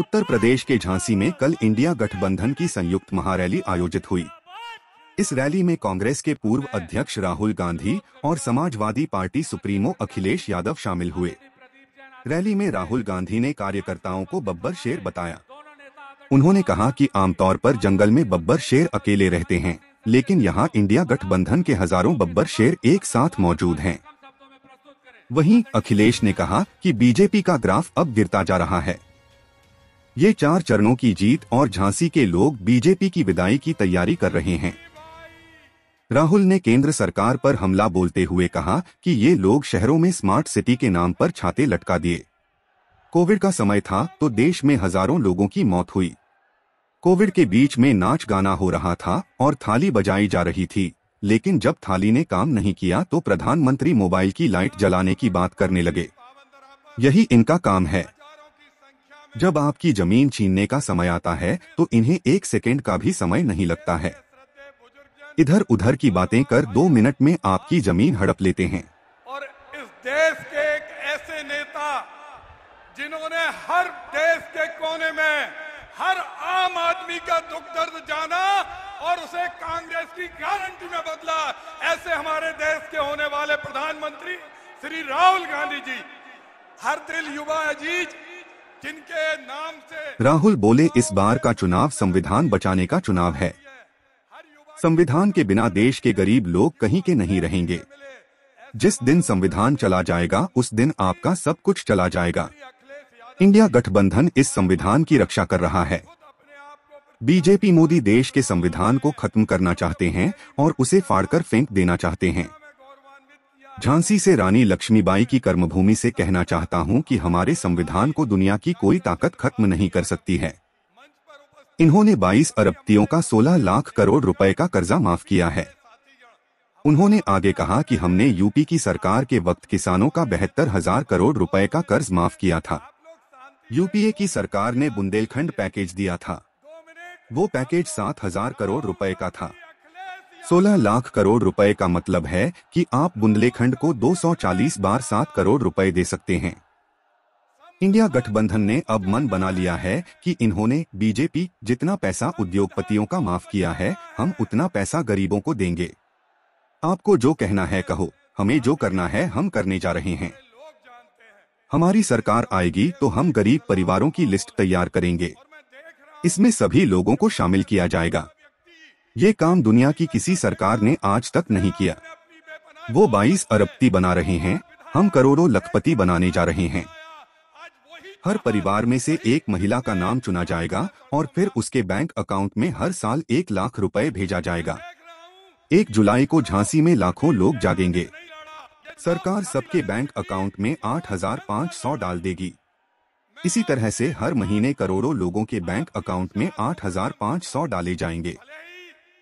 उत्तर प्रदेश के झांसी में कल इंडिया गठबंधन की संयुक्त महारैली आयोजित हुई इस रैली में कांग्रेस के पूर्व अध्यक्ष राहुल गांधी और समाजवादी पार्टी सुप्रीमो अखिलेश यादव शामिल हुए रैली में राहुल गांधी ने कार्यकर्ताओं को बब्बर शेर बताया उन्होंने कहा कि आमतौर पर जंगल में बब्बर शेर अकेले रहते हैं लेकिन यहाँ इंडिया गठबंधन के हजारों बब्बर शेर एक साथ मौजूद हैं वहीं अखिलेश ने कहा कि बीजेपी का ग्राफ अब गिरता जा रहा है ये चार चरणों की जीत और झांसी के लोग बीजेपी की विदाई की तैयारी कर रहे हैं राहुल ने केंद्र सरकार पर हमला बोलते हुए कहा कि ये लोग शहरों में स्मार्ट सिटी के नाम पर छाते लटका दिए कोविड का समय था तो देश में हजारों लोगों की मौत हुई कोविड के बीच में नाच गाना हो रहा था और थाली बजाई जा रही थी लेकिन जब थाली ने काम नहीं किया तो प्रधानमंत्री मोबाइल की लाइट जलाने की बात करने लगे यही इनका काम है जब आपकी जमीन छीनने का समय आता है तो इन्हें एक सेकेंड का भी समय नहीं लगता है इधर उधर की बातें कर दो मिनट में आपकी जमीन हड़प लेते हैं और इस देश के एक ऐसे नेता जिन्होंने हर देश के कोने में हर आम आदमी का दुख दर्द जाना और उसे कांग्रेस की गारंटी में बदला ऐसे हमारे देश के होने वाले प्रधानमंत्री श्री राहुल गांधी जी हर दिल युवा अजीज जिनके नाम से राहुल बोले इस बार का चुनाव संविधान बचाने का चुनाव है संविधान के बिना देश के गरीब लोग कहीं के नहीं रहेंगे जिस दिन संविधान चला जाएगा उस दिन आपका सब कुछ चला जाएगा इंडिया गठबंधन इस संविधान की रक्षा कर रहा है बीजेपी मोदी देश के संविधान को खत्म करना चाहते हैं और उसे फाड़कर फेंक देना चाहते हैं झांसी से रानी लक्ष्मीबाई की कर्मभूमि से कहना चाहता हूं कि हमारे संविधान को दुनिया की कोई ताकत खत्म नहीं कर सकती है इन्होंने 22 अरबतियों का 16 लाख करोड़ रुपए का कर्जा माफ किया है उन्होंने आगे कहा कि हमने यूपी की सरकार के वक्त किसानों का बहत्तर हजार करोड़ रुपए का कर्ज माफ किया था यूपीए की सरकार ने बुंदेलखंड पैकेज दिया था वो पैकेज सात हजार करोड़ रुपए का था 16 लाख करोड़ रुपए का मतलब है कि आप बुंदेलखंड को 240 बार सात करोड़ रुपए दे सकते हैं इंडिया गठबंधन ने अब मन बना लिया है कि इन्होंने बीजेपी जितना पैसा उद्योगपतियों का माफ किया है हम उतना पैसा गरीबों को देंगे आपको जो कहना है कहो हमें जो करना है हम करने जा रहे हैं हमारी सरकार आएगी तो हम गरीब परिवारों की लिस्ट तैयार करेंगे इसमें सभी लोगों को शामिल किया जाएगा ये काम दुनिया की किसी सरकार ने आज तक नहीं किया वो 22 अरबती बना रहे हैं हम करोड़ों लखपति बनाने जा रहे हैं हर परिवार में से एक महिला का नाम चुना जाएगा और फिर उसके बैंक अकाउंट में हर साल एक लाख रुपए भेजा जाएगा एक जुलाई को झांसी में लाखों लोग जागेंगे सरकार सबके बैंक अकाउंट में आठ हजार पाँच सौ डाल देगी इसी तरह से हर महीने करोड़ों लोगों के बैंक अकाउंट में आठ हजार पाँच सौ डाले जाएंगे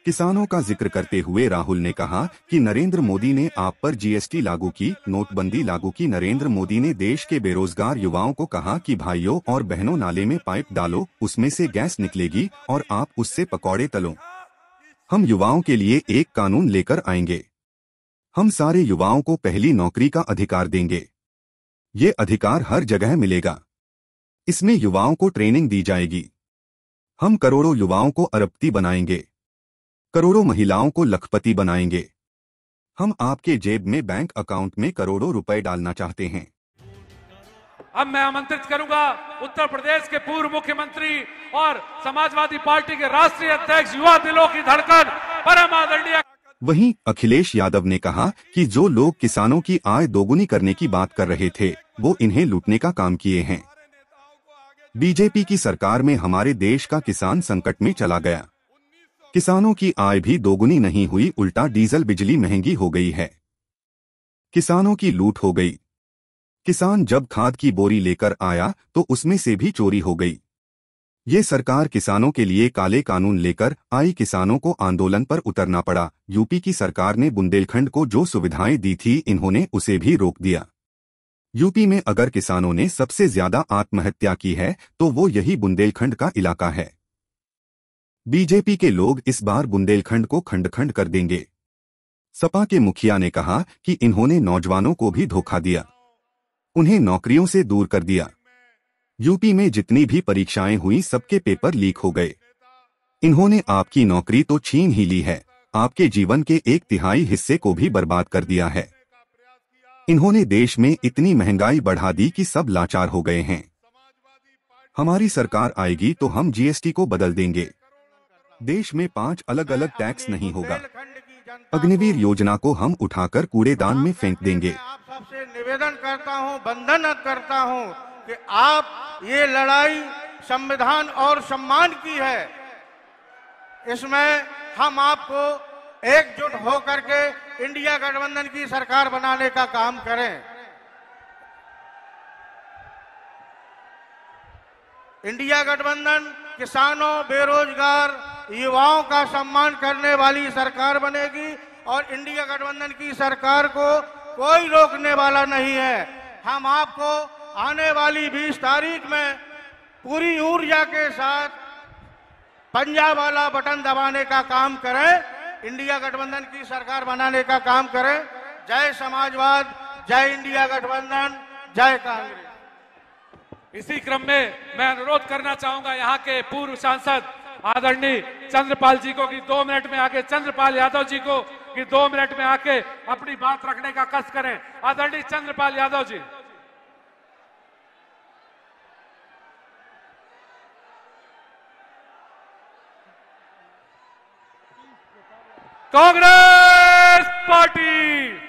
किसानों का जिक्र करते हुए राहुल ने कहा कि नरेंद्र मोदी ने आप पर जीएसटी लागू की नोटबंदी लागू की नरेंद्र मोदी ने देश के बेरोजगार युवाओं को कहा कि भाइयों और बहनों नाले में पाइप डालो उसमें से गैस निकलेगी और आप उससे पकौड़े तलो हम युवाओं के लिए एक कानून लेकर आएंगे हम सारे युवाओं को पहली नौकरी का अधिकार देंगे ये अधिकार हर जगह मिलेगा इसमें युवाओं को ट्रेनिंग दी जाएगी हम करोड़ों युवाओं को अरबती बनाएंगे करोड़ों महिलाओं को लखपति बनाएंगे हम आपके जेब में बैंक अकाउंट में करोड़ों रुपए डालना चाहते हैं अब मैं आमंत्रित करूंगा उत्तर प्रदेश के पूर्व मुख्यमंत्री और समाजवादी पार्टी के राष्ट्रीय अध्यक्ष युवा दिलों की धड़कन परम आदरणीय वहीं अखिलेश यादव ने कहा कि जो लोग किसानों की आय दोगुनी करने की बात कर रहे थे वो इन्हें लूटने का काम किए हैं बीजेपी की सरकार में हमारे देश का किसान संकट में चला गया किसानों की आय भी दोगुनी नहीं हुई उल्टा डीजल बिजली महंगी हो गई है किसानों की लूट हो गई किसान जब खाद की बोरी लेकर आया तो उसमें से भी चोरी हो गई ये सरकार किसानों के लिए काले कानून लेकर आई किसानों को आंदोलन पर उतरना पड़ा यूपी की सरकार ने बुंदेलखंड को जो सुविधाएं दी थी इन्होंने उसे भी रोक दिया यूपी में अगर किसानों ने सबसे ज्यादा आत्महत्या की है तो वो यही बुंदेलखंड का इलाका है बीजेपी के लोग इस बार बुंदेलखंड को खंड खंड कर देंगे सपा के मुखिया ने कहा कि इन्होंने नौजवानों को भी धोखा दिया उन्हें नौकरियों से दूर कर दिया यूपी में जितनी भी परीक्षाएं हुई सबके पेपर लीक हो गए इन्होंने आपकी नौकरी तो छीन ही ली है आपके जीवन के एक तिहाई हिस्से को भी बर्बाद कर दिया है इन्होंने देश में इतनी महंगाई बढ़ा दी कि सब लाचार हो गए हैं हमारी सरकार आएगी तो हम जीएसटी को बदल देंगे देश में पांच अलग अलग टैक्स नहीं होगा अग्निवीर योजना को हम उठाकर कूड़ेदान में फेंक देंगे आप सबसे निवेदन करता हूं, बंधन करता हूं कि आप ये लड़ाई संविधान और सम्मान की है इसमें हम आपको एकजुट होकर के इंडिया गठबंधन की सरकार बनाने का काम करें इंडिया गठबंधन किसानों बेरोजगार युवाओं का सम्मान करने वाली सरकार बनेगी और इंडिया गठबंधन की सरकार को कोई रोकने वाला नहीं है हम आपको आने वाली बीस तारीख में पूरी ऊर्जा के साथ पंजाब वाला बटन दबाने का काम करें इंडिया गठबंधन की सरकार बनाने का काम करें जय समाजवाद जय इंडिया गठबंधन जय कांग्रेस इसी क्रम में मैं अनुरोध करना चाहूंगा यहाँ के पूर्व सांसद आदरणीय चंद्रपाल जी को कि दो मिनट में आके चंद्रपाल यादव जी को कि दो मिनट में आके अपनी बात रखने का कष्ट करें आदरणीय चंद्रपाल यादव जी कांग्रेस पार्टी